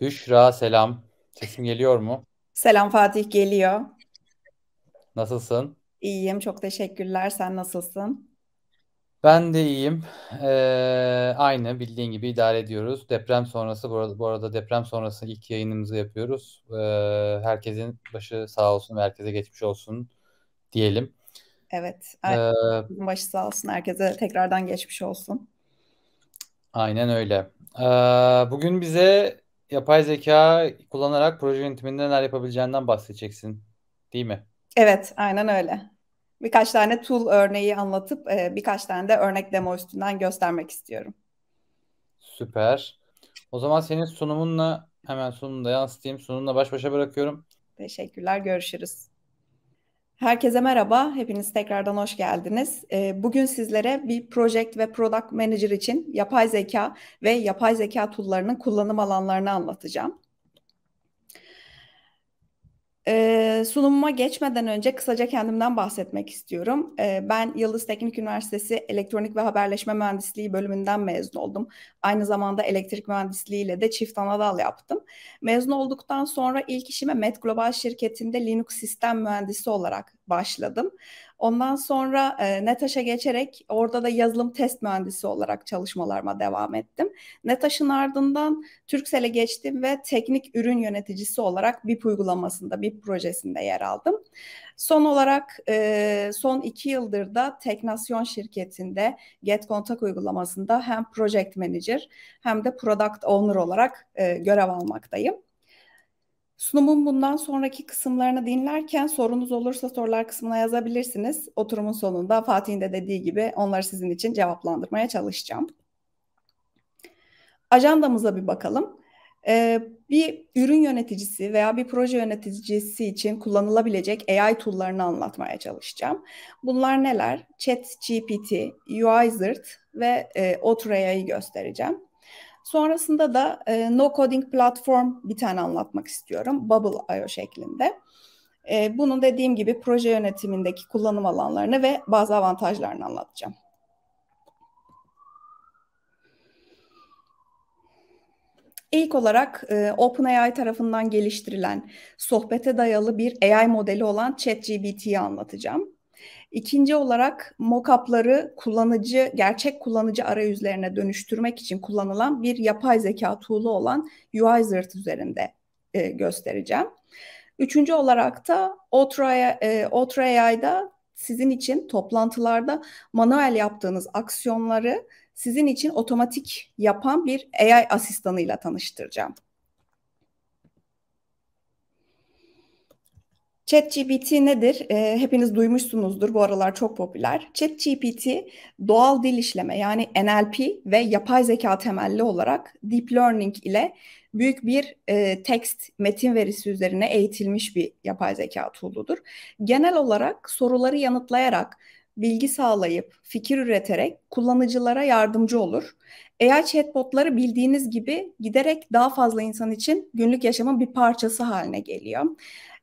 Büşra selam. Sesim geliyor mu? Selam Fatih geliyor. Nasılsın? İyiyim çok teşekkürler. Sen nasılsın? Ben de iyiyim. Ee, aynı bildiğin gibi idare ediyoruz. Deprem sonrası bu arada, bu arada deprem sonrası ilk yayınımızı yapıyoruz. Ee, herkesin başı sağ olsun ve herkese geçmiş olsun diyelim. Evet. Ee, başı sağ olsun. Herkese tekrardan geçmiş olsun. Aynen öyle. Ee, bugün bize yapay zeka kullanarak proje yönetiminde neler yapabileceğinden bahsedeceksin. Değil mi? Evet, aynen öyle. Birkaç tane tool örneği anlatıp e, birkaç tane de örnek demo üstünden göstermek istiyorum. Süper. O zaman senin sunumunla hemen sunumda yansıtayım. Sunumla baş başa bırakıyorum. Teşekkürler. Görüşürüz. Herkese merhaba, hepiniz tekrardan hoş geldiniz. Ee, bugün sizlere bir project ve product manager için yapay zeka ve yapay zeka tool'larının kullanım alanlarını anlatacağım sunumuma geçmeden önce kısaca kendimden bahsetmek istiyorum. ben Yıldız Teknik Üniversitesi Elektronik ve Haberleşme Mühendisliği bölümünden mezun oldum. Aynı zamanda elektrik mühendisliği ile de çift anadal yaptım. Mezun olduktan sonra ilk işime Met Global şirketinde Linux sistem mühendisi olarak başladım. Ondan sonra e, NETAŞ'a geçerek orada da yazılım test mühendisi olarak çalışmalarıma devam ettim. NETAŞ'ın ardından Türksel'e geçtim ve teknik ürün yöneticisi olarak bir uygulamasında, bir projesinde yer aldım. Son olarak e, son iki yıldır da Teknasyon şirketinde GetContact uygulamasında hem Project Manager hem de Product Owner olarak e, görev almaktayım. Sunumun bundan sonraki kısımlarını dinlerken sorunuz olursa sorular kısmına yazabilirsiniz. Oturumun sonunda Fatih'in de dediği gibi onları sizin için cevaplandırmaya çalışacağım. Ajandamıza bir bakalım. Ee, bir ürün yöneticisi veya bir proje yöneticisi için kullanılabilecek AI tool'larını anlatmaya çalışacağım. Bunlar neler? Chat GPT, UiZirt ve e, Auth.ai'yi göstereceğim. Sonrasında da e, no coding platform bir tane anlatmak istiyorum. Bubble.io şeklinde. E, bunun dediğim gibi proje yönetimindeki kullanım alanlarını ve bazı avantajlarını anlatacağım. İlk olarak e, OpenAI tarafından geliştirilen sohbete dayalı bir AI modeli olan ChatGPT'yi anlatacağım. İkinci olarak mockup'ları kullanıcı, gerçek kullanıcı arayüzlerine dönüştürmek için kullanılan bir yapay zeka tool'u olan UIZert üzerinde e, göstereceğim. Üçüncü olarak da OutRAI'da e, sizin için toplantılarda manuel yaptığınız aksiyonları sizin için otomatik yapan bir AI asistanıyla tanıştıracağım. ChatGPT nedir? E, hepiniz duymuşsunuzdur bu aralar çok popüler. ChatGPT doğal dil işleme yani NLP ve yapay zeka temelli olarak deep learning ile büyük bir e, text metin verisi üzerine eğitilmiş bir yapay zeka tool'udur. Genel olarak soruları yanıtlayarak bilgi sağlayıp fikir üreterek kullanıcılara yardımcı olur. AI chatbotları bildiğiniz gibi giderek daha fazla insan için günlük yaşamın bir parçası haline geliyor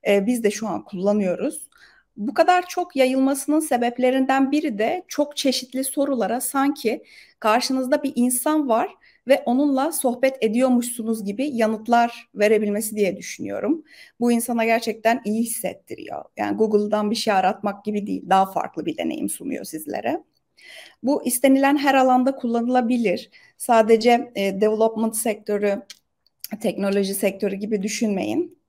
e, biz de şu an kullanıyoruz. Bu kadar çok yayılmasının sebeplerinden biri de çok çeşitli sorulara sanki karşınızda bir insan var ve onunla sohbet ediyormuşsunuz gibi yanıtlar verebilmesi diye düşünüyorum. Bu insana gerçekten iyi hissettiriyor. Yani Google'dan bir şey aratmak gibi değil, daha farklı bir deneyim sunuyor sizlere. Bu istenilen her alanda kullanılabilir. Sadece e, development sektörü, teknoloji sektörü gibi düşünmeyin.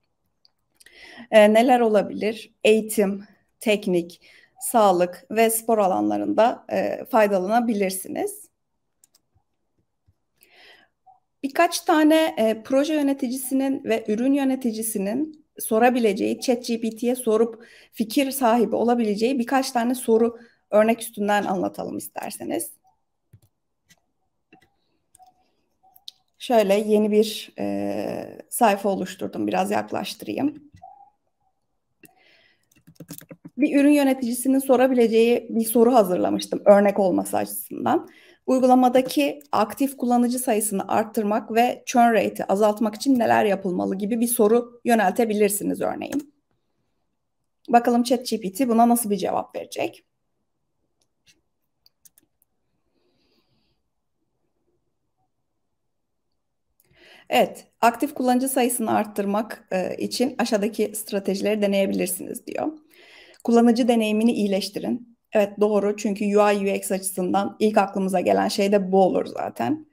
E, neler olabilir? Eğitim, teknik, sağlık ve spor alanlarında e, faydalanabilirsiniz. Birkaç tane e, proje yöneticisinin ve ürün yöneticisinin sorabileceği, ChatGPT'ye sorup fikir sahibi olabileceği birkaç tane soru örnek üstünden anlatalım isterseniz. Şöyle yeni bir e, sayfa oluşturdum. Biraz yaklaştırayım bir ürün yöneticisinin sorabileceği bir soru hazırlamıştım örnek olması açısından. Uygulamadaki aktif kullanıcı sayısını arttırmak ve churn rate'i azaltmak için neler yapılmalı gibi bir soru yöneltebilirsiniz örneğin. Bakalım ChatGPT buna nasıl bir cevap verecek? Evet, aktif kullanıcı sayısını arttırmak e, için aşağıdaki stratejileri deneyebilirsiniz diyor. Kullanıcı deneyimini iyileştirin. Evet doğru çünkü UI UX açısından ilk aklımıza gelen şey de bu olur zaten.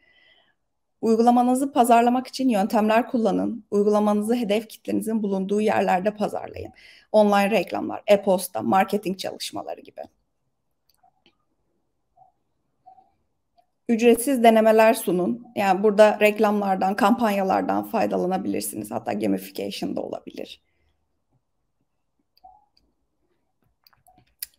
Uygulamanızı pazarlamak için yöntemler kullanın. Uygulamanızı hedef kitlenizin bulunduğu yerlerde pazarlayın. Online reklamlar, e-posta, marketing çalışmaları gibi. Ücretsiz denemeler sunun. Yani burada reklamlardan, kampanyalardan faydalanabilirsiniz. Hatta gamification da olabilir.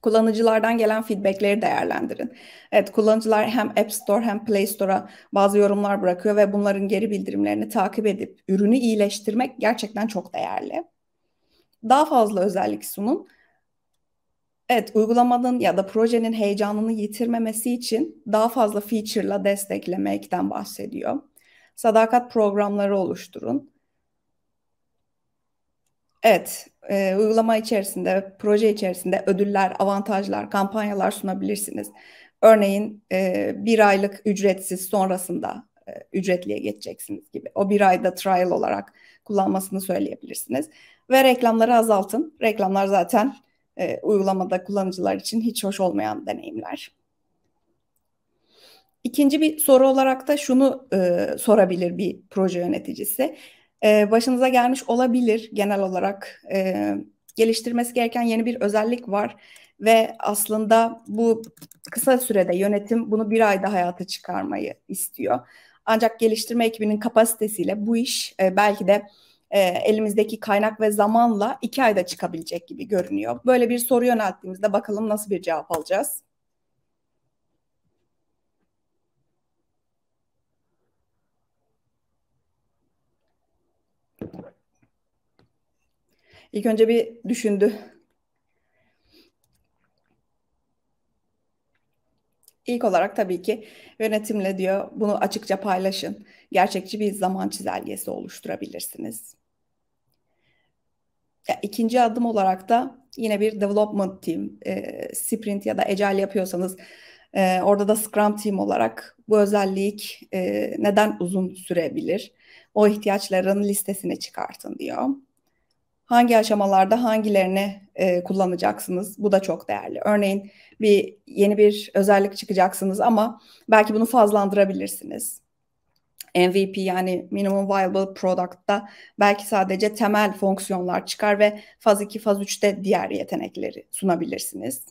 Kullanıcılardan gelen feedbackleri değerlendirin. Evet kullanıcılar hem App Store hem Play Store'a bazı yorumlar bırakıyor ve bunların geri bildirimlerini takip edip ürünü iyileştirmek gerçekten çok değerli. Daha fazla özellik sunun. Evet uygulamanın ya da projenin heyecanını yitirmemesi için daha fazla feature'la desteklemekten bahsediyor. Sadakat programları oluşturun Evet, e, uygulama içerisinde, proje içerisinde ödüller, avantajlar, kampanyalar sunabilirsiniz. Örneğin e, bir aylık ücretsiz sonrasında e, ücretliye geçeceksiniz gibi. O bir ayda trial olarak kullanmasını söyleyebilirsiniz. Ve reklamları azaltın. Reklamlar zaten e, uygulamada kullanıcılar için hiç hoş olmayan deneyimler. İkinci bir soru olarak da şunu e, sorabilir bir proje yöneticisi e, başınıza gelmiş olabilir genel olarak. E, geliştirmesi gereken yeni bir özellik var ve aslında bu kısa sürede yönetim bunu bir ayda hayata çıkarmayı istiyor. Ancak geliştirme ekibinin kapasitesiyle bu iş e, belki de e, elimizdeki kaynak ve zamanla iki ayda çıkabilecek gibi görünüyor. Böyle bir soru yönelttiğimizde bakalım nasıl bir cevap alacağız. İlk önce bir düşündü. İlk olarak tabii ki yönetimle diyor bunu açıkça paylaşın. Gerçekçi bir zaman çizelgesi oluşturabilirsiniz. Ya, ikinci adım olarak da yine bir development team, e, sprint ya da agile yapıyorsanız e, orada da scrum team olarak bu özellik e, neden uzun sürebilir? O ihtiyaçların listesini çıkartın diyor hangi aşamalarda hangilerini e, kullanacaksınız? Bu da çok değerli. Örneğin bir yeni bir özellik çıkacaksınız ama belki bunu fazlandırabilirsiniz. MVP yani Minimum Viable Product'ta belki sadece temel fonksiyonlar çıkar ve faz 2, faz 3'te diğer yetenekleri sunabilirsiniz.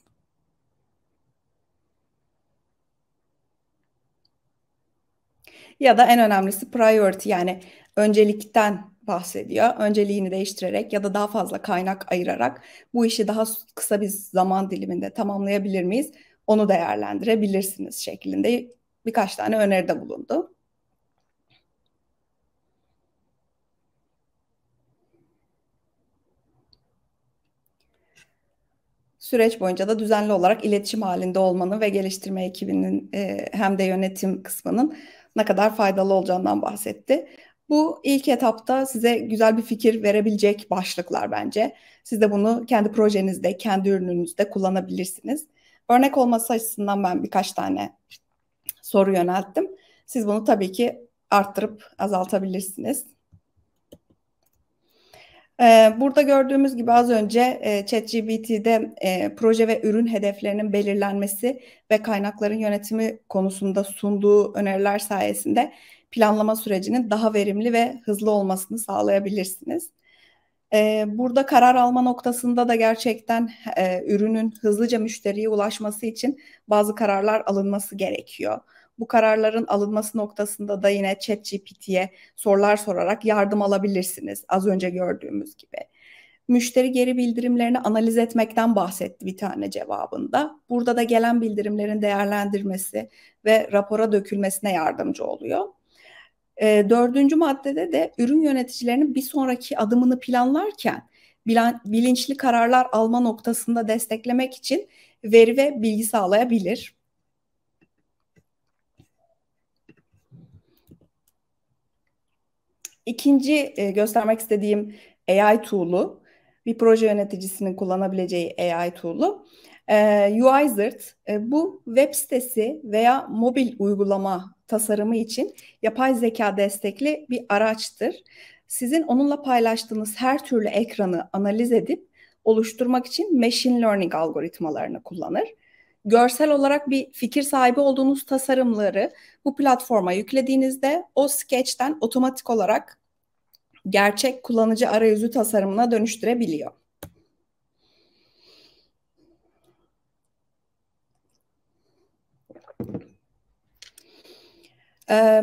Ya da en önemlisi priority yani öncelikten bahsediyor. Önceliğini değiştirerek ya da daha fazla kaynak ayırarak bu işi daha kısa bir zaman diliminde tamamlayabilir miyiz? Onu değerlendirebilirsiniz şeklinde birkaç tane öneride bulundu. süreç boyunca da düzenli olarak iletişim halinde olmanın ve geliştirme ekibinin e, hem de yönetim kısmının ne kadar faydalı olacağından bahsetti. Bu ilk etapta size güzel bir fikir verebilecek başlıklar bence. Siz de bunu kendi projenizde, kendi ürününüzde kullanabilirsiniz. Örnek olması açısından ben birkaç tane soru yönelttim. Siz bunu tabii ki arttırıp azaltabilirsiniz. Ee, burada gördüğümüz gibi az önce e, ChatGPT'de e, proje ve ürün hedeflerinin belirlenmesi ve kaynakların yönetimi konusunda sunduğu öneriler sayesinde planlama sürecinin daha verimli ve hızlı olmasını sağlayabilirsiniz. Ee, burada karar alma noktasında da gerçekten e, ürünün hızlıca müşteriye ulaşması için bazı kararlar alınması gerekiyor. Bu kararların alınması noktasında da yine ChatGPT'ye sorular sorarak yardım alabilirsiniz az önce gördüğümüz gibi. Müşteri geri bildirimlerini analiz etmekten bahsetti bir tane cevabında. Burada da gelen bildirimlerin değerlendirmesi ve rapora dökülmesine yardımcı oluyor. E, dördüncü maddede de ürün yöneticilerinin bir sonraki adımını planlarken bilinçli kararlar alma noktasında desteklemek için veri ve bilgi sağlayabilir. İkinci e, göstermek istediğim AI tool'u, bir proje yöneticisinin kullanabileceği AI tool'u. E, UIZert e, bu web sitesi veya mobil uygulama tasarımı için yapay zeka destekli bir araçtır. Sizin onunla paylaştığınız her türlü ekranı analiz edip oluşturmak için machine learning algoritmalarını kullanır. Görsel olarak bir fikir sahibi olduğunuz tasarımları bu platforma yüklediğinizde o sketch'ten otomatik olarak gerçek kullanıcı arayüzü tasarımına dönüştürebiliyor. E,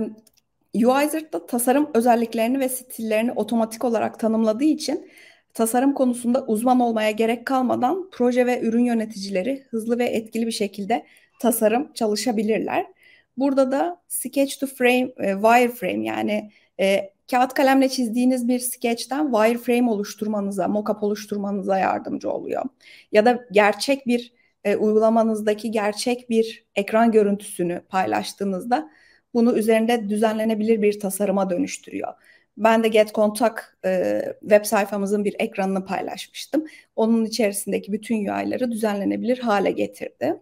UIZert'da tasarım özelliklerini ve stillerini otomatik olarak tanımladığı için tasarım konusunda uzman olmaya gerek kalmadan proje ve ürün yöneticileri hızlı ve etkili bir şekilde tasarım çalışabilirler. Burada da sketch to frame, e, wireframe yani e, kağıt kalemle çizdiğiniz bir sketch'ten wireframe oluşturmanıza, mockup oluşturmanıza yardımcı oluyor. Ya da gerçek bir e, uygulamanızdaki gerçek bir ekran görüntüsünü paylaştığınızda bunu üzerinde düzenlenebilir bir tasarıma dönüştürüyor. Ben de Get Contact e, web sayfamızın bir ekranını paylaşmıştım. Onun içerisindeki bütün UI'ları düzenlenebilir hale getirdi.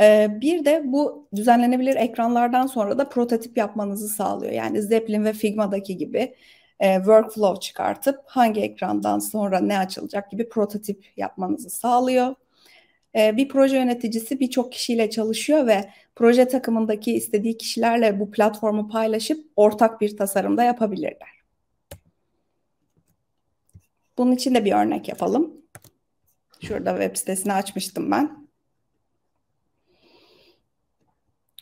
E, bir de bu düzenlenebilir ekranlardan sonra da prototip yapmanızı sağlıyor. Yani Zeppelin ve Figma'daki gibi e, workflow çıkartıp hangi ekrandan sonra ne açılacak gibi prototip yapmanızı sağlıyor. Ee, bir proje yöneticisi birçok kişiyle çalışıyor ve proje takımındaki istediği kişilerle bu platformu paylaşıp ortak bir tasarımda yapabilirler. Bunun için de bir örnek yapalım. Şurada web sitesini açmıştım ben.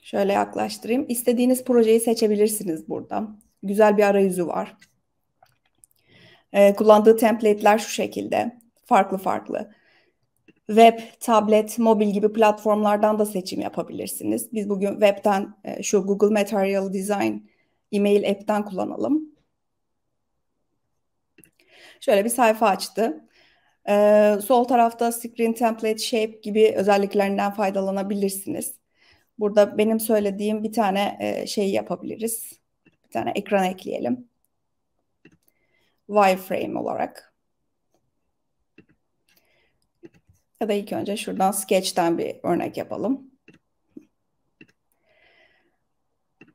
Şöyle yaklaştırayım. İstediğiniz projeyi seçebilirsiniz burada. Güzel bir arayüzü var. Ee, kullandığı template'ler şu şekilde. Farklı farklı web, tablet, mobil gibi platformlardan da seçim yapabilirsiniz. Biz bugün webten e, şu Google Material Design e-mail app'ten kullanalım. Şöyle bir sayfa açtı. Ee, sol tarafta screen template shape gibi özelliklerinden faydalanabilirsiniz. Burada benim söylediğim bir tane e, şey yapabiliriz. Bir tane ekran ekleyelim. Wireframe olarak. Ya da ilk önce şuradan sketch'ten bir örnek yapalım.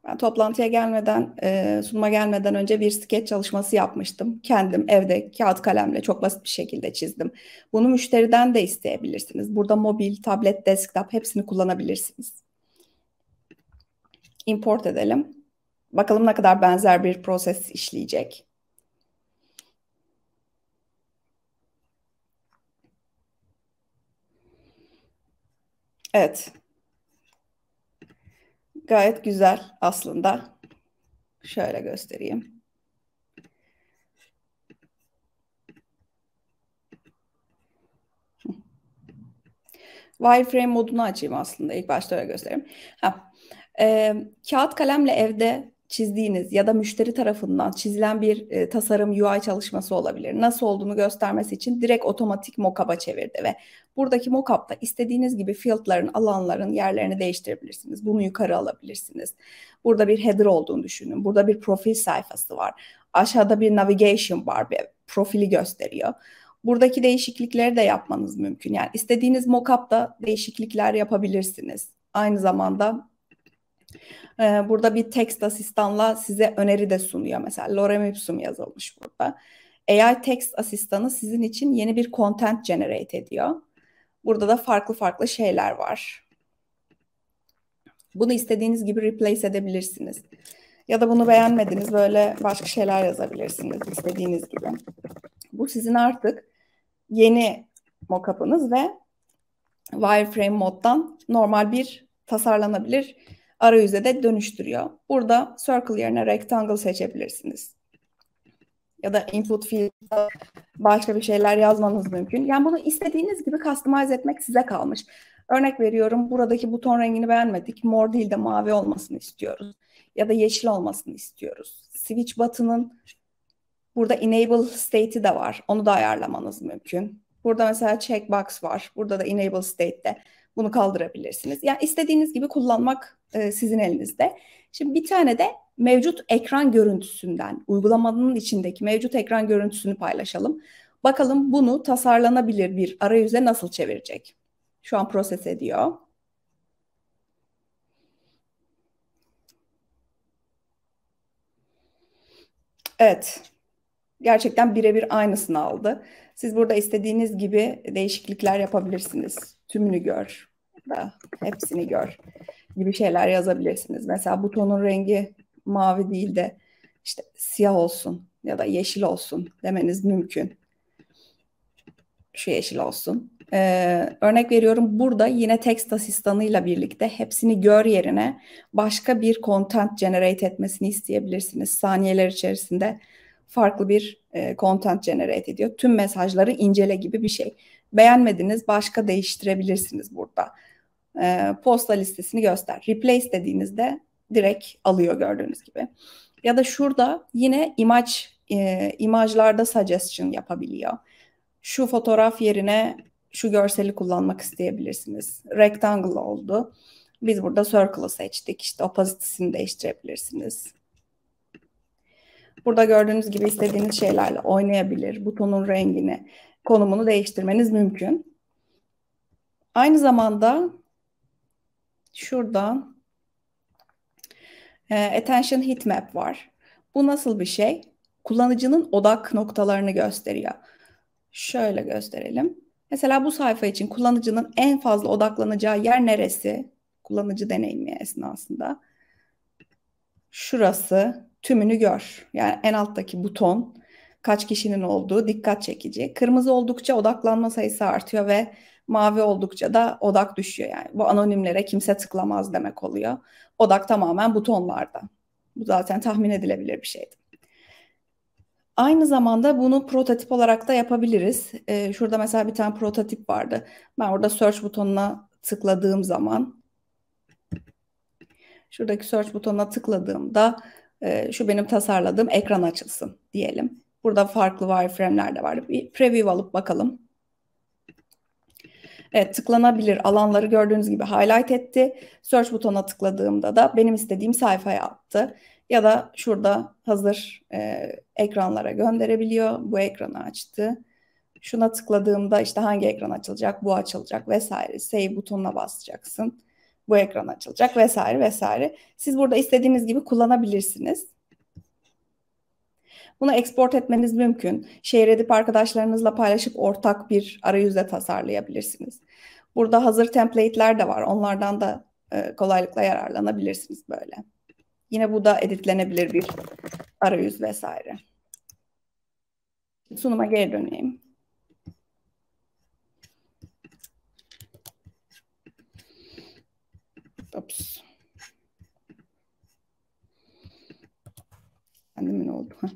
Ben toplantıya gelmeden, e, sunuma gelmeden önce bir sketch çalışması yapmıştım. Kendim evde kağıt kalemle çok basit bir şekilde çizdim. Bunu müşteriden de isteyebilirsiniz. Burada mobil, tablet, desktop hepsini kullanabilirsiniz. Import edelim. Bakalım ne kadar benzer bir proses işleyecek. Evet. Gayet güzel aslında. Şöyle göstereyim. Wireframe modunu açayım aslında. İlk başta öyle göstereyim. Ha. Ee, kağıt kalemle evde çizdiğiniz ya da müşteri tarafından çizilen bir e, tasarım UI çalışması olabilir. Nasıl olduğunu göstermesi için direkt otomatik mockup'a e çevirdi ve buradaki mockup'ta istediğiniz gibi field'ların, alanların yerlerini değiştirebilirsiniz. Bunu yukarı alabilirsiniz. Burada bir header olduğunu düşünün. Burada bir profil sayfası var. Aşağıda bir navigation bar bir profili gösteriyor. Buradaki değişiklikleri de yapmanız mümkün. Yani istediğiniz mockup'ta değişiklikler yapabilirsiniz. Aynı zamanda ee, burada bir text asistanla size öneri de sunuyor. Mesela Lorem Ipsum yazılmış burada. AI text asistanı sizin için yeni bir content generate ediyor. Burada da farklı farklı şeyler var. Bunu istediğiniz gibi replace edebilirsiniz. Ya da bunu beğenmediniz böyle başka şeyler yazabilirsiniz istediğiniz gibi. Bu sizin artık yeni mockup'ınız ve wireframe moddan normal bir tasarlanabilir arayüze de dönüştürüyor. Burada circle yerine rectangle seçebilirsiniz. Ya da input Field başka bir şeyler yazmanız mümkün. Yani bunu istediğiniz gibi customize etmek size kalmış. Örnek veriyorum buradaki buton rengini beğenmedik. Mor değil de mavi olmasını istiyoruz. Ya da yeşil olmasını istiyoruz. Switch button'ın burada enable state'i de var. Onu da ayarlamanız mümkün. Burada mesela checkbox var. Burada da enable state'de bunu kaldırabilirsiniz. Yani istediğiniz gibi kullanmak e, sizin elinizde. Şimdi bir tane de mevcut ekran görüntüsünden, uygulamanın içindeki mevcut ekran görüntüsünü paylaşalım. Bakalım bunu tasarlanabilir bir arayüze nasıl çevirecek? Şu an proses ediyor. Evet. Gerçekten birebir aynısını aldı. Siz burada istediğiniz gibi değişiklikler yapabilirsiniz tümünü gör da hepsini gör gibi şeyler yazabilirsiniz. Mesela butonun rengi mavi değil de işte siyah olsun ya da yeşil olsun demeniz mümkün. Şu yeşil olsun. Ee, örnek veriyorum burada yine text asistanıyla birlikte hepsini gör yerine başka bir content generate etmesini isteyebilirsiniz. Saniyeler içerisinde farklı bir e, content generate ediyor. Tüm mesajları incele gibi bir şey. Beğenmediniz başka değiştirebilirsiniz burada. E, posta listesini göster. Replace dediğinizde direkt alıyor gördüğünüz gibi. Ya da şurada yine imaj e, imajlarda suggestion yapabiliyor. Şu fotoğraf yerine şu görseli kullanmak isteyebilirsiniz. Rectangle oldu. Biz burada circle'ı seçtik. İşte opasitesini değiştirebilirsiniz. Burada gördüğünüz gibi istediğiniz şeylerle oynayabilir. Butonun rengini, konumunu değiştirmeniz mümkün. Aynı zamanda şurada e, Attention Heat Map var. Bu nasıl bir şey? Kullanıcının odak noktalarını gösteriyor. Şöyle gösterelim. Mesela bu sayfa için kullanıcının en fazla odaklanacağı yer neresi? Kullanıcı deneyimi esnasında. Şurası tümünü gör. Yani en alttaki buton kaç kişinin olduğu dikkat çekici. Kırmızı oldukça odaklanma sayısı artıyor ve mavi oldukça da odak düşüyor yani. Bu anonimlere kimse tıklamaz demek oluyor. Odak tamamen butonlarda. Bu zaten tahmin edilebilir bir şeydi. Aynı zamanda bunu prototip olarak da yapabiliriz. Ee, şurada mesela bir tane prototip vardı. Ben orada search butonuna tıkladığım zaman şuradaki search butonuna tıkladığımda e, şu benim tasarladığım ekran açılsın diyelim. Burada farklı wireframe'ler de var. Bir preview alıp bakalım. Evet, tıklanabilir alanları gördüğünüz gibi highlight etti. Search butona tıkladığımda da benim istediğim sayfaya attı. Ya da şurada hazır e, ekranlara gönderebiliyor. Bu ekranı açtı. Şuna tıkladığımda işte hangi ekran açılacak, bu açılacak vesaire. Save butonuna basacaksın bu ekran açılacak vesaire vesaire. Siz burada istediğiniz gibi kullanabilirsiniz. Bunu export etmeniz mümkün. Şehir edip arkadaşlarınızla paylaşıp ortak bir arayüzle tasarlayabilirsiniz. Burada hazır template'ler de var. Onlardan da e, kolaylıkla yararlanabilirsiniz böyle. Yine bu da editlenebilir bir arayüz vesaire. Sunuma geri döneyim. Ops. Kendime ne oldu? Ha?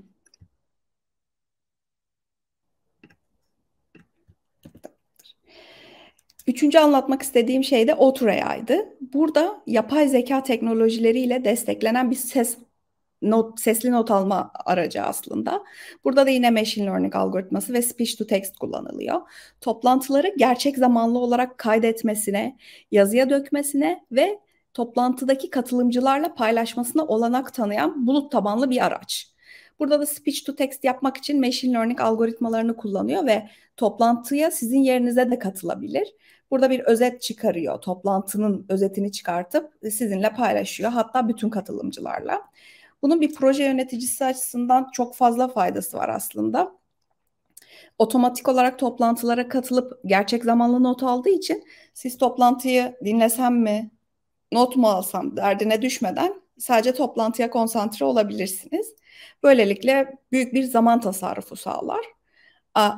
Üçüncü anlatmak istediğim şey de Oturay'dı. Burada yapay zeka teknolojileriyle desteklenen bir ses not, sesli not alma aracı aslında. Burada da yine machine learning algoritması ve speech to text kullanılıyor. Toplantıları gerçek zamanlı olarak kaydetmesine, yazıya dökmesine ve toplantıdaki katılımcılarla paylaşmasına olanak tanıyan bulut tabanlı bir araç. Burada da speech to text yapmak için machine learning algoritmalarını kullanıyor ve toplantıya sizin yerinize de katılabilir. Burada bir özet çıkarıyor. Toplantının özetini çıkartıp sizinle paylaşıyor. Hatta bütün katılımcılarla. Bunun bir proje yöneticisi açısından çok fazla faydası var aslında. Otomatik olarak toplantılara katılıp gerçek zamanlı not aldığı için siz toplantıyı dinlesem mi, not mu alsam derdine düşmeden sadece toplantıya konsantre olabilirsiniz. Böylelikle büyük bir zaman tasarrufu sağlar.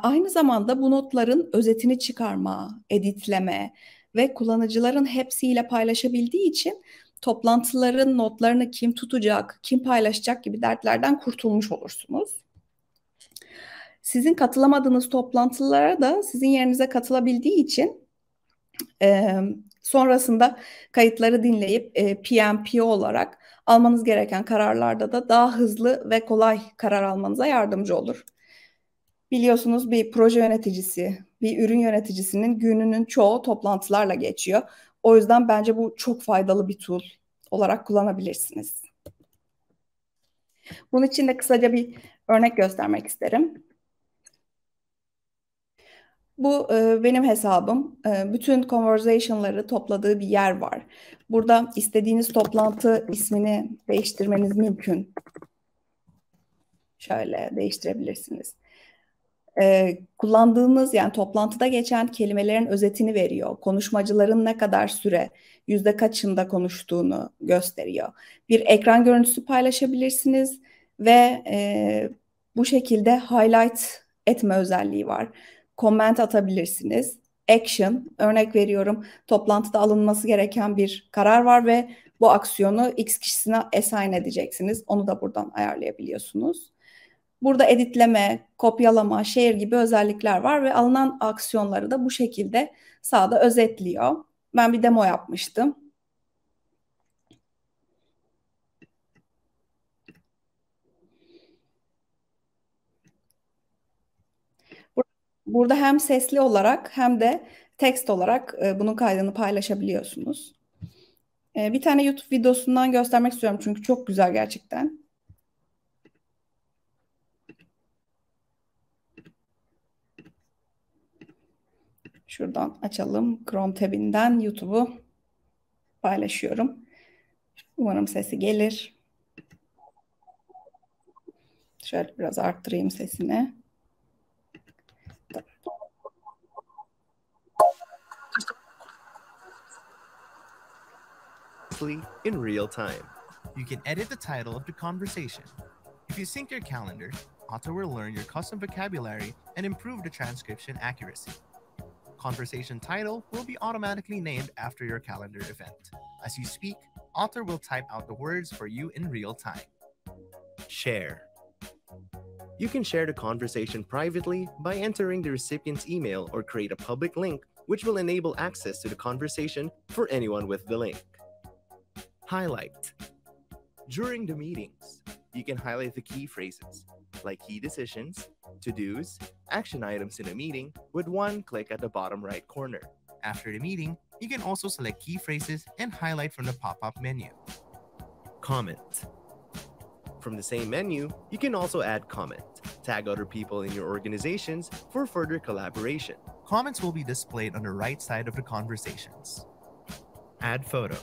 Aynı zamanda bu notların özetini çıkarma, editleme ve kullanıcıların hepsiyle paylaşabildiği için toplantıların notlarını kim tutacak, kim paylaşacak gibi dertlerden kurtulmuş olursunuz. Sizin katılamadığınız toplantılara da sizin yerinize katılabildiği için e, sonrasında kayıtları dinleyip e, PMP olarak almanız gereken kararlarda da daha hızlı ve kolay karar almanıza yardımcı olur. Biliyorsunuz bir proje yöneticisi, bir ürün yöneticisinin gününün çoğu toplantılarla geçiyor. O yüzden bence bu çok faydalı bir tool olarak kullanabilirsiniz. Bunun için de kısaca bir örnek göstermek isterim. Bu e, benim hesabım. E, bütün conversation'ları topladığı bir yer var. Burada istediğiniz toplantı ismini değiştirmeniz mümkün. Şöyle değiştirebilirsiniz e, kullandığınız yani toplantıda geçen kelimelerin özetini veriyor. Konuşmacıların ne kadar süre, yüzde kaçında konuştuğunu gösteriyor. Bir ekran görüntüsü paylaşabilirsiniz ve e, bu şekilde highlight etme özelliği var. Comment atabilirsiniz. Action, örnek veriyorum toplantıda alınması gereken bir karar var ve bu aksiyonu X kişisine assign edeceksiniz. Onu da buradan ayarlayabiliyorsunuz. Burada editleme, kopyalama, share gibi özellikler var ve alınan aksiyonları da bu şekilde sağda özetliyor. Ben bir demo yapmıştım. Burada hem sesli olarak hem de tekst olarak e, bunun kaydını paylaşabiliyorsunuz. E, bir tane YouTube videosundan göstermek istiyorum çünkü çok güzel gerçekten. Şuradan açalım. Chrome tabinden YouTube'u paylaşıyorum. Umarım sesi gelir. Şöyle biraz arttırayım sesini. in real time. You can edit the title of the conversation. If you sync your calendar, Otter will learn your custom vocabulary and improve the transcription accuracy. conversation title will be automatically named after your calendar event. As you speak, Author will type out the words for you in real time. Share. You can share the conversation privately by entering the recipient's email or create a public link, which will enable access to the conversation for anyone with the link. Highlight. During the meetings, you can highlight the key phrases, like key decisions, to dos, action items in a meeting with one click at the bottom right corner. After the meeting, you can also select key phrases and highlight from the pop up menu. Comment. From the same menu, you can also add comment. Tag other people in your organizations for further collaboration. Comments will be displayed on the right side of the conversations. Add photo.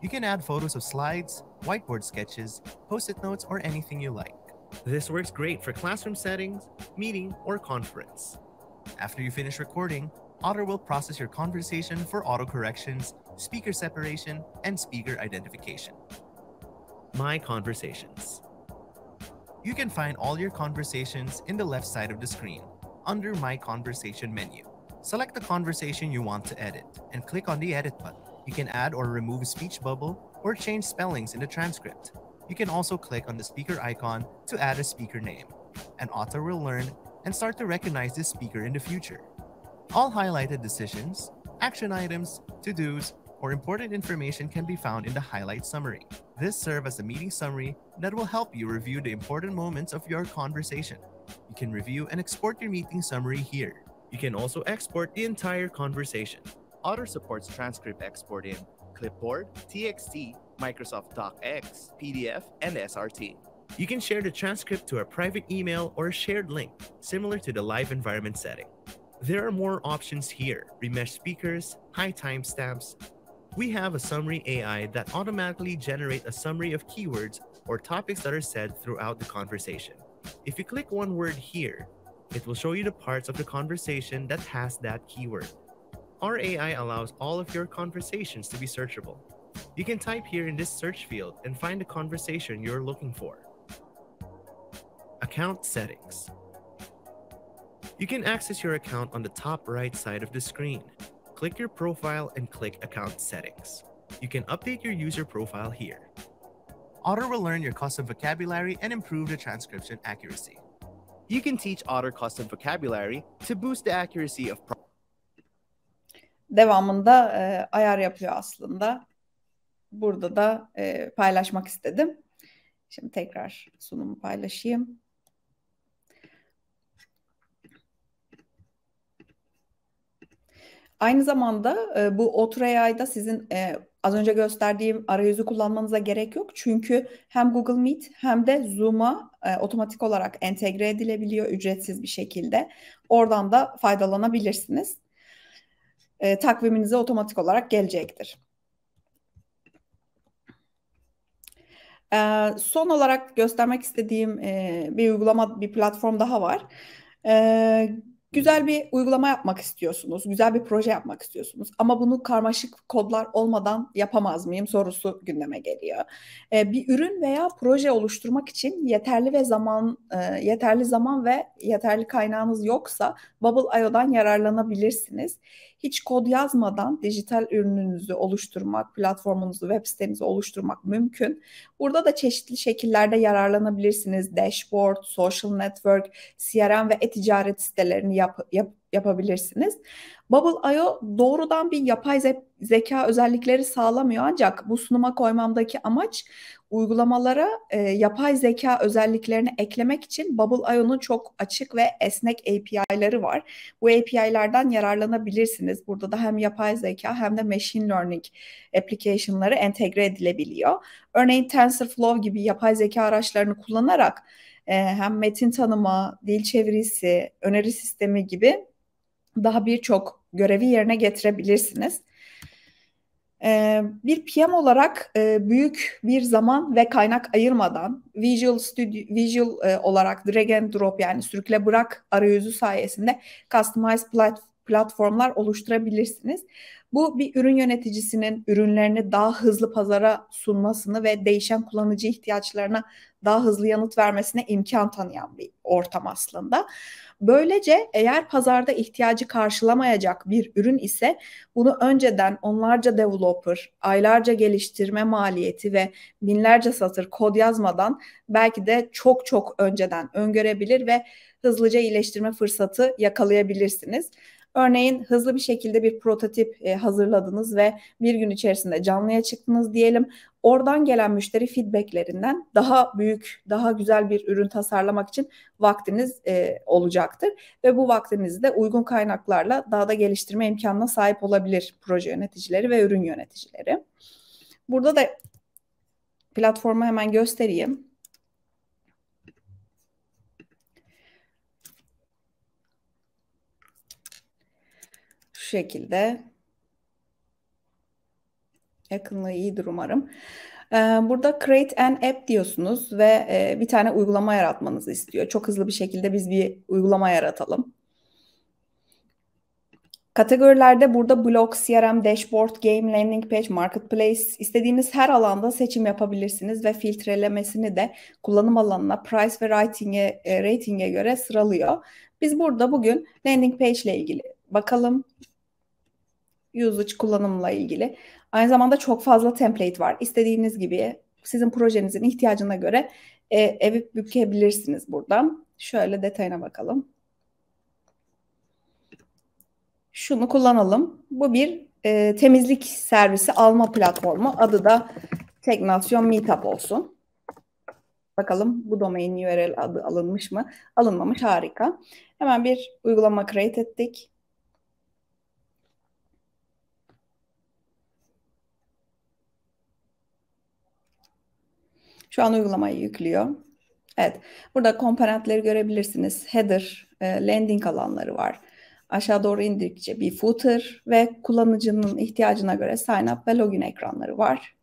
You can add photos of slides, whiteboard sketches, post it notes, or anything you like. This works great for classroom settings, meeting, or conference. After you finish recording, Otter will process your conversation for autocorrections, speaker separation, and speaker identification. My Conversations. You can find all your conversations in the left side of the screen under My Conversation menu. Select the conversation you want to edit and click on the Edit button. You can add or remove speech bubble or change spellings in the transcript you can also click on the speaker icon to add a speaker name. An author will learn and start to recognize this speaker in the future. All highlighted decisions, action items, to-dos, or important information can be found in the highlight summary. This serves as a meeting summary that will help you review the important moments of your conversation. You can review and export your meeting summary here. You can also export the entire conversation. Otter supports transcript export in Clipboard, TXT, Microsoft DocX, PDF, and SRT. You can share the transcript to a private email or a shared link, similar to the live environment setting. There are more options here remesh speakers, high timestamps. We have a summary AI that automatically generates a summary of keywords or topics that are said throughout the conversation. If you click one word here, it will show you the parts of the conversation that has that keyword. Our AI allows all of your conversations to be searchable. You can type here in this search field and find the conversation you're looking for. Account Settings You can access your account on the top right side of the screen. Click your profile and click Account Settings. You can update your user profile here. Otter will learn your custom vocabulary and improve the transcription accuracy. You can teach Otter custom vocabulary to boost the accuracy of Devamında e, ayar yapıyor aslında. burada da e, paylaşmak istedim. Şimdi tekrar sunumu paylaşayım. Aynı zamanda e, bu OpenAI'da sizin e, az önce gösterdiğim arayüzü kullanmanıza gerek yok. Çünkü hem Google Meet hem de Zoom'a e, otomatik olarak entegre edilebiliyor ücretsiz bir şekilde. Oradan da faydalanabilirsiniz. E, takviminize otomatik olarak gelecektir. son olarak göstermek istediğim e, bir uygulama, bir platform daha var. E, güzel bir uygulama yapmak istiyorsunuz, güzel bir proje yapmak istiyorsunuz ama bunu karmaşık kodlar olmadan yapamaz mıyım sorusu gündeme geliyor. E, bir ürün veya proje oluşturmak için yeterli ve zaman e, yeterli zaman ve yeterli kaynağınız yoksa Bubble.io'dan yararlanabilirsiniz hiç kod yazmadan dijital ürününüzü oluşturmak, platformunuzu, web sitenizi oluşturmak mümkün. Burada da çeşitli şekillerde yararlanabilirsiniz. Dashboard, social network, CRM ve e-ticaret sitelerini yap, yap, yapabilirsiniz. Bubble.io doğrudan bir yapay ze zeka özellikleri sağlamıyor ancak bu sunuma koymamdaki amaç uygulamalara e, yapay zeka özelliklerini eklemek için Bubble.io'nun çok açık ve esnek API'ları var. Bu API'lerden yararlanabilirsiniz. Burada da hem yapay zeka hem de machine learning application'ları entegre edilebiliyor. Örneğin TensorFlow gibi yapay zeka araçlarını kullanarak e, hem metin tanıma, dil çevirisi, öneri sistemi gibi daha birçok görevi yerine getirebilirsiniz. Ee, bir PM olarak e, büyük bir zaman ve kaynak ayırmadan Visual Studio Visual e, olarak drag and drop yani sürükle bırak arayüzü sayesinde customized plat platformlar oluşturabilirsiniz. Bu bir ürün yöneticisinin ürünlerini daha hızlı pazara sunmasını ve değişen kullanıcı ihtiyaçlarına daha hızlı yanıt vermesine imkan tanıyan bir ortam aslında. Böylece eğer pazarda ihtiyacı karşılamayacak bir ürün ise bunu önceden onlarca developer, aylarca geliştirme maliyeti ve binlerce satır kod yazmadan belki de çok çok önceden öngörebilir ve hızlıca iyileştirme fırsatı yakalayabilirsiniz. Örneğin hızlı bir şekilde bir prototip e, hazırladınız ve bir gün içerisinde canlıya çıktınız diyelim. Oradan gelen müşteri feedbacklerinden daha büyük, daha güzel bir ürün tasarlamak için vaktiniz e, olacaktır. Ve bu vaktinizi de uygun kaynaklarla daha da geliştirme imkanına sahip olabilir proje yöneticileri ve ürün yöneticileri. Burada da platformu hemen göstereyim. şekilde. Yakınlığı iyidir umarım. Ee, burada create an app diyorsunuz ve e, bir tane uygulama yaratmanızı istiyor. Çok hızlı bir şekilde biz bir uygulama yaratalım. Kategorilerde burada blog, CRM, dashboard, game, landing page, marketplace istediğiniz her alanda seçim yapabilirsiniz ve filtrelemesini de kullanım alanına, price ve rating'e e, rating'e göre sıralıyor. Biz burada bugün landing page ile ilgili bakalım usage kullanımla ilgili. Aynı zamanda çok fazla template var. İstediğiniz gibi sizin projenizin ihtiyacına göre e, evi bükebilirsiniz buradan. Şöyle detayına bakalım. Şunu kullanalım. Bu bir e, temizlik servisi alma platformu. Adı da Teknasyon Meetup olsun. Bakalım bu domain URL adı alınmış mı? Alınmamış harika. Hemen bir uygulama create ettik. Şu an uygulamayı yüklüyor. Evet. Burada komponentleri görebilirsiniz. Header, e, landing alanları var. Aşağı doğru indikçe bir footer ve kullanıcının ihtiyacına göre sign up ve login ekranları var.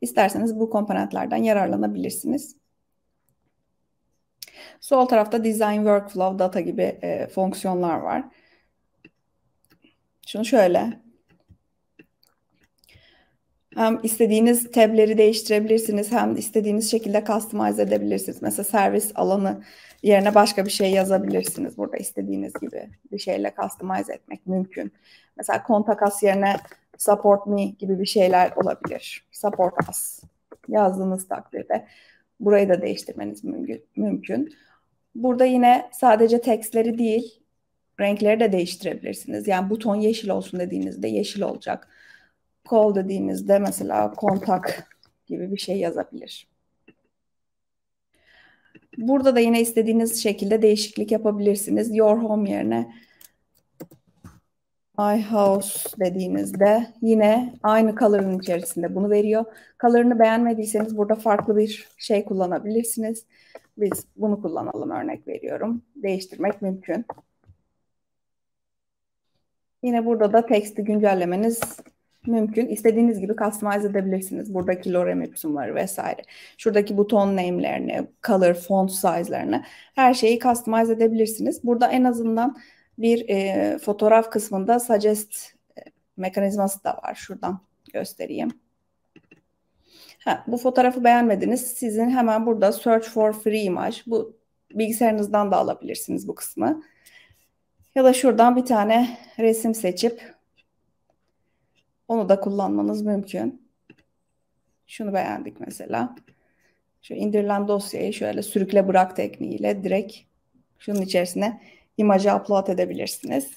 İsterseniz bu komponentlerden yararlanabilirsiniz. Sol tarafta design, workflow, data gibi e, fonksiyonlar var. Şunu şöyle hem istediğiniz tableri değiştirebilirsiniz hem istediğiniz şekilde customize edebilirsiniz. Mesela servis alanı yerine başka bir şey yazabilirsiniz. Burada istediğiniz gibi bir şeyle customize etmek mümkün. Mesela kontak as yerine support me gibi bir şeyler olabilir. Support as yazdığınız takdirde burayı da değiştirmeniz mümkün. Burada yine sadece tekstleri değil renkleri de değiştirebilirsiniz. Yani buton yeşil olsun dediğinizde yeşil olacak call dediğimizde mesela kontak gibi bir şey yazabilir. Burada da yine istediğiniz şekilde değişiklik yapabilirsiniz. Your home yerine My house dediğinizde yine aynı color'ın içerisinde bunu veriyor. Color'ını beğenmediyseniz burada farklı bir şey kullanabilirsiniz. Biz bunu kullanalım örnek veriyorum. Değiştirmek mümkün. Yine burada da teksti güncellemeniz mümkün. İstediğiniz gibi customize edebilirsiniz. Buradaki lorem ipsumları vesaire. Şuradaki buton name'lerini, color, font size'larını her şeyi customize edebilirsiniz. Burada en azından bir e, fotoğraf kısmında suggest e, mekanizması da var. Şuradan göstereyim. Ha, bu fotoğrafı beğenmediniz. Sizin hemen burada search for free image. Bu bilgisayarınızdan da alabilirsiniz bu kısmı. Ya da şuradan bir tane resim seçip onu da kullanmanız mümkün. Şunu beğendik mesela. Şu indirilen dosyayı şöyle sürükle bırak tekniğiyle direkt şunun içerisine imajı upload edebilirsiniz.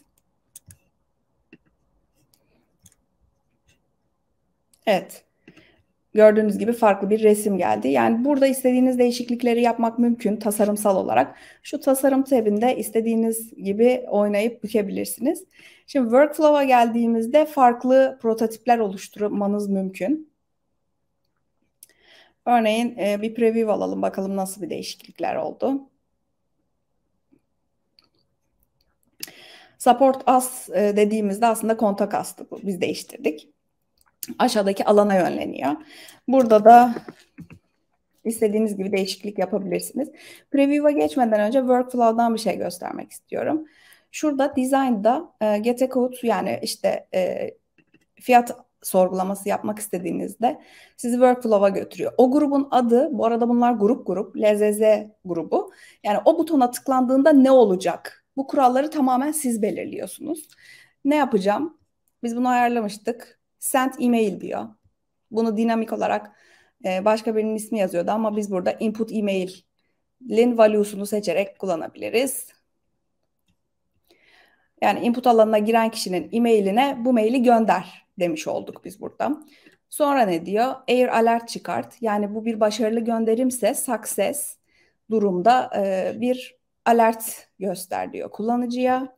Evet. Gördüğünüz gibi farklı bir resim geldi. Yani burada istediğiniz değişiklikleri yapmak mümkün tasarımsal olarak. Şu tasarım tabinde istediğiniz gibi oynayıp bükebilirsiniz. Şimdi workflow'a geldiğimizde farklı prototipler oluşturmanız mümkün. Örneğin e, bir preview alalım bakalım nasıl bir değişiklikler oldu. Support as e, dediğimizde aslında kontak astı bu. Biz değiştirdik aşağıdaki alana yönleniyor. Burada da istediğiniz gibi değişiklik yapabilirsiniz. Preview'a geçmeden önce workflow'dan bir şey göstermek istiyorum. Şurada design'da e, get code yani işte e, fiyat sorgulaması yapmak istediğinizde sizi workflow'a götürüyor. O grubun adı, bu arada bunlar grup grup, LZZ grubu. Yani o butona tıklandığında ne olacak? Bu kuralları tamamen siz belirliyorsunuz. Ne yapacağım? Biz bunu ayarlamıştık send email diyor. Bunu dinamik olarak e, başka birinin ismi yazıyordu ama biz burada input email'in value'sunu seçerek kullanabiliriz. Yani input alanına giren kişinin e-mailine bu maili gönder demiş olduk biz burada. Sonra ne diyor? Air alert çıkart. Yani bu bir başarılı gönderimse success durumda e, bir alert göster diyor kullanıcıya.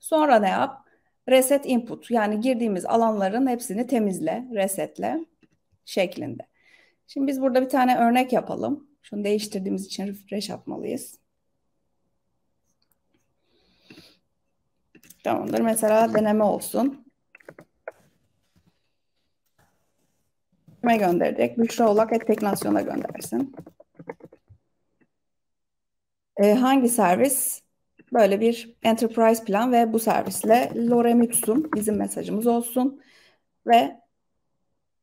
Sonra ne yap? reset input yani girdiğimiz alanların hepsini temizle, resetle şeklinde. Şimdi biz burada bir tane örnek yapalım. Şunu değiştirdiğimiz için refresh yapmalıyız. Tamamdır. Mesela deneme olsun. Kime gönderecek? Büşra Olak Ekteknasyon'a göndersin. Ee, hangi servis? Böyle bir enterprise plan ve bu servisle Lorem Ipsum bizim mesajımız olsun. Ve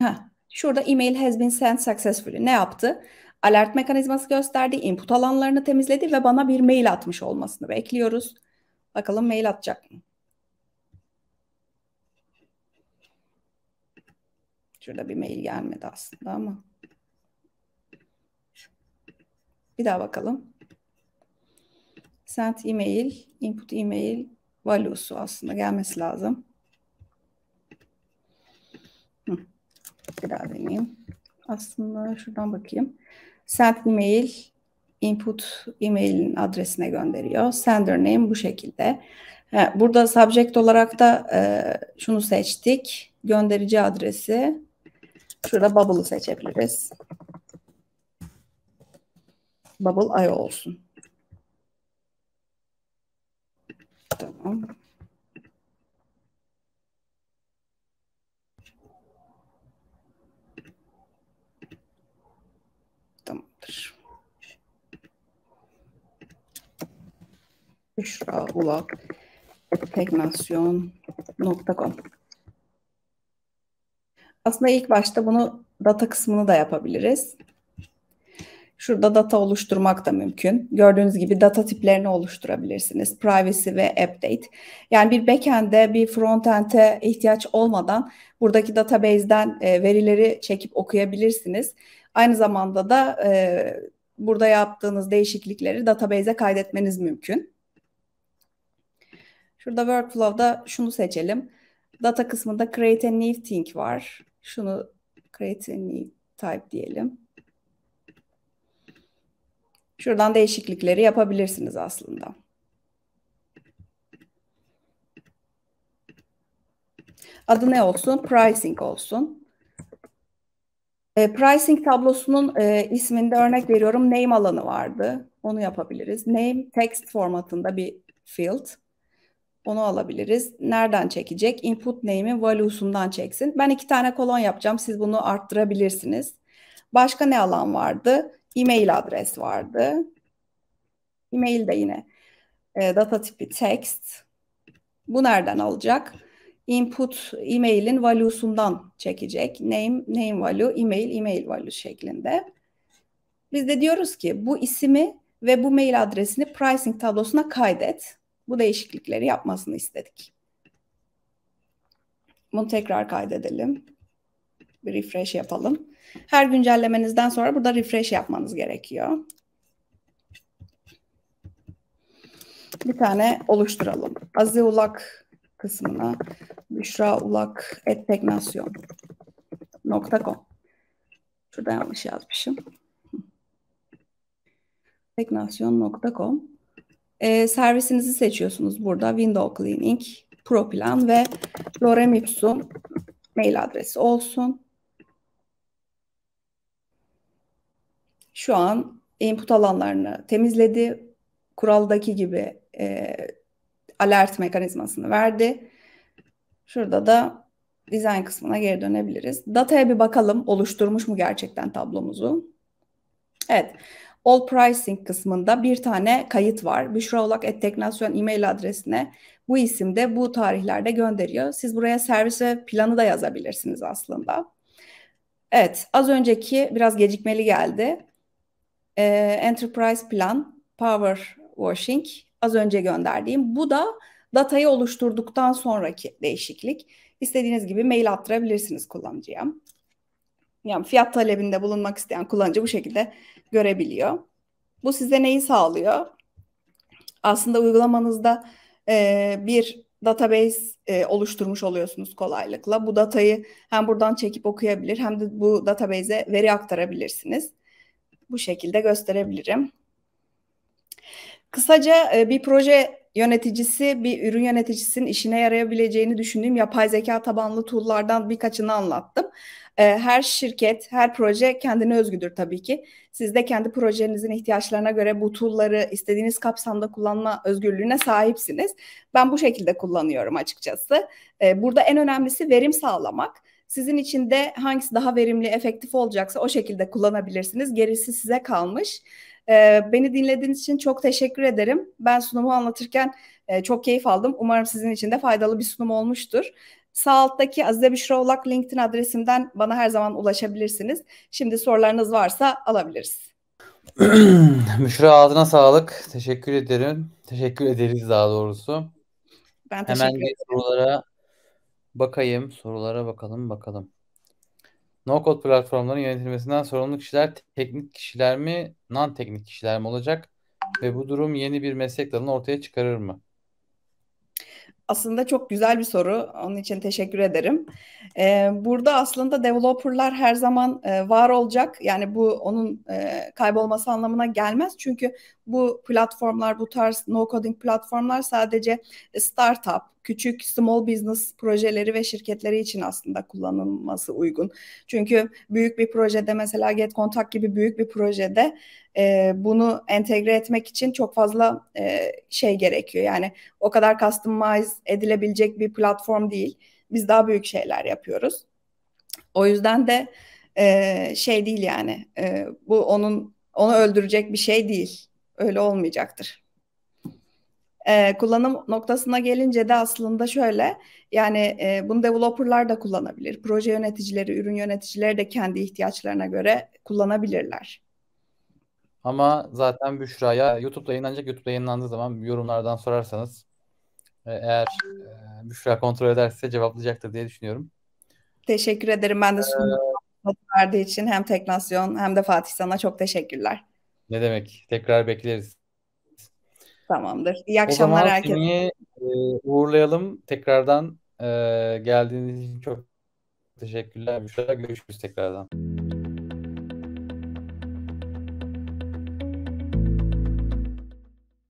heh, şurada email has been sent successfully. Ne yaptı? Alert mekanizması gösterdi, input alanlarını temizledi ve bana bir mail atmış olmasını bekliyoruz. Bakalım mail atacak mı? Şurada bir mail gelmedi aslında ama. Bir daha bakalım send email, input email value'su aslında gelmesi lazım. Hı. Biraz deneyeyim. Aslında şuradan bakayım. Send email input email'in adresine gönderiyor. Sender name bu şekilde. Burada subject olarak da e, şunu seçtik. Gönderici adresi. Şurada bubble'ı seçebiliriz. Bubble IO olsun. Tamam. Tamamdır. Büşra Ulak teknasyon.com Aslında ilk başta bunu data kısmını da yapabiliriz. Şurada data oluşturmak da mümkün. Gördüğünüz gibi data tiplerini oluşturabilirsiniz. Privacy ve update. Yani bir backend'e bir frontend'e ihtiyaç olmadan buradaki database'den e, verileri çekip okuyabilirsiniz. Aynı zamanda da e, burada yaptığınız değişiklikleri database'e kaydetmeniz mümkün. Şurada workflow'da şunu seçelim. Data kısmında create a new thing var. Şunu create a new type diyelim. Şuradan değişiklikleri yapabilirsiniz aslında. Adı ne olsun? Pricing olsun. E, pricing tablosunun e, isminde örnek veriyorum name alanı vardı. Onu yapabiliriz. Name text formatında bir field. Onu alabiliriz. Nereden çekecek? Input name'in value'sundan çeksin. Ben iki tane kolon yapacağım. Siz bunu arttırabilirsiniz. Başka ne alan vardı? e-mail adres vardı. E-mail de yine e, data tipi text. Bu nereden alacak? Input e-mail'in value'sundan çekecek. Name, name value, email email value şeklinde. Biz de diyoruz ki bu isimi ve bu mail adresini pricing tablosuna kaydet. Bu değişiklikleri yapmasını istedik. Bunu tekrar kaydedelim. Bir refresh yapalım. Her güncellemenizden sonra burada refresh yapmanız gerekiyor. Bir tane oluşturalım. Azize Ulak kısmına Büşra Ulak etteknasyon.com Şurada yanlış yazmışım. Teknasyon.com ee, Servisinizi seçiyorsunuz burada. Window Cleaning, Plan ve Lorem Ipsum mail adresi olsun. şu an input alanlarını temizledi. Kuraldaki gibi e, alert mekanizmasını verdi. Şurada da dizayn kısmına geri dönebiliriz. Dataya bir bakalım oluşturmuş mu gerçekten tablomuzu. Evet. All Pricing kısmında bir tane kayıt var. Büşra Olak Etteknasyon e-mail adresine bu isimde bu tarihlerde gönderiyor. Siz buraya servis ve planı da yazabilirsiniz aslında. Evet az önceki biraz gecikmeli geldi e, Enterprise Plan, Power Washing az önce gönderdiğim. Bu da datayı oluşturduktan sonraki değişiklik. İstediğiniz gibi mail attırabilirsiniz kullanıcıya. Yani fiyat talebinde bulunmak isteyen kullanıcı bu şekilde görebiliyor. Bu size neyi sağlıyor? Aslında uygulamanızda e, bir database e, oluşturmuş oluyorsunuz kolaylıkla. Bu datayı hem buradan çekip okuyabilir hem de bu database'e veri aktarabilirsiniz bu şekilde gösterebilirim. Kısaca e, bir proje yöneticisi bir ürün yöneticisinin işine yarayabileceğini düşündüğüm yapay zeka tabanlı tool'lardan birkaçını anlattım. E, her şirket, her proje kendine özgüdür tabii ki. Siz de kendi projenizin ihtiyaçlarına göre bu tool'ları istediğiniz kapsamda kullanma özgürlüğüne sahipsiniz. Ben bu şekilde kullanıyorum açıkçası. E, burada en önemlisi verim sağlamak sizin için de hangisi daha verimli, efektif olacaksa o şekilde kullanabilirsiniz. Gerisi size kalmış. E, beni dinlediğiniz için çok teşekkür ederim. Ben sunumu anlatırken e, çok keyif aldım. Umarım sizin için de faydalı bir sunum olmuştur. Sağ alttaki Azize Büşra LinkedIn adresimden bana her zaman ulaşabilirsiniz. Şimdi sorularınız varsa alabiliriz. Büşra ağzına sağlık. Teşekkür ederim. Teşekkür ederiz daha doğrusu. Ben teşekkür Hemen ederim. sorulara Bakayım sorulara bakalım bakalım. No-code platformların yönetilmesinden sorumlu kişiler teknik kişiler mi, non-teknik kişiler mi olacak? Ve bu durum yeni bir meslek dalını ortaya çıkarır mı? Aslında çok güzel bir soru. Onun için teşekkür ederim. Ee, burada aslında developerlar her zaman e, var olacak. Yani bu onun e, kaybolması anlamına gelmez. Çünkü bu platformlar, bu tarz no coding platformlar sadece e, startup, küçük small business projeleri ve şirketleri için aslında kullanılması uygun. Çünkü büyük bir projede mesela Get Contact gibi büyük bir projede e, bunu entegre etmek için çok fazla e, şey gerekiyor. Yani o kadar customize edilebilecek bir platform değil. Biz daha büyük şeyler yapıyoruz. O yüzden de e, şey değil yani e, bu onun onu öldürecek bir şey değil öyle olmayacaktır. E, kullanım noktasına gelince de aslında şöyle yani e, bunu developerlar da kullanabilir. Proje yöneticileri, ürün yöneticileri de kendi ihtiyaçlarına göre kullanabilirler. Ama zaten Büşra'ya YouTube'da yayınlanacak. YouTube'da yayınlandığı zaman yorumlardan sorarsanız e, eğer e, Büşra kontrol ederse cevaplayacaktır diye düşünüyorum. Teşekkür ederim ben de sunum ee, verdiği için hem Teknasyon hem de Fatih sana çok teşekkürler. Ne demek? Tekrar bekleriz. Tamamdır. İyi akşamlar herkese. o zaman herkese. Seni e, uğurlayalım. Tekrardan e, geldiğiniz için çok teşekkürler. Görüşürüz tekrardan.